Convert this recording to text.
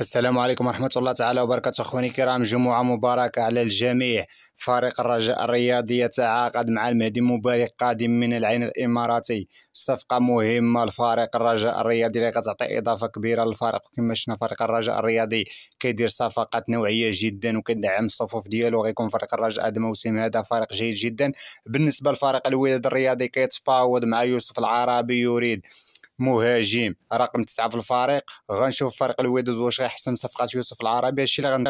السلام عليكم ورحمة الله تعالى وبركاته أخواني الكرام جمعة مباركة على الجميع فريق الرجاء الرياضي يتعاقد مع المهدي مبارك قادم من العين الإماراتي صفقة مهمة لفريق الرجاء الرياضي اللي كتعطي إضافة كبيرة للفريق كما شفنا فريق الرجاء الرياضي كيدير صفقات نوعية جدا وكيدعم الصفوف ديالو غيكون فريق الرجاء هذا الموسم هذا فريق جيد جدا بالنسبة لفريق الوداد الرياضي كيتفاوض مع يوسف العربي يريد مهاجم رقم تسعه في الفريق غنشوف فريق الوداد واش غيحسم صفقه يوسف العربي هادشي اللي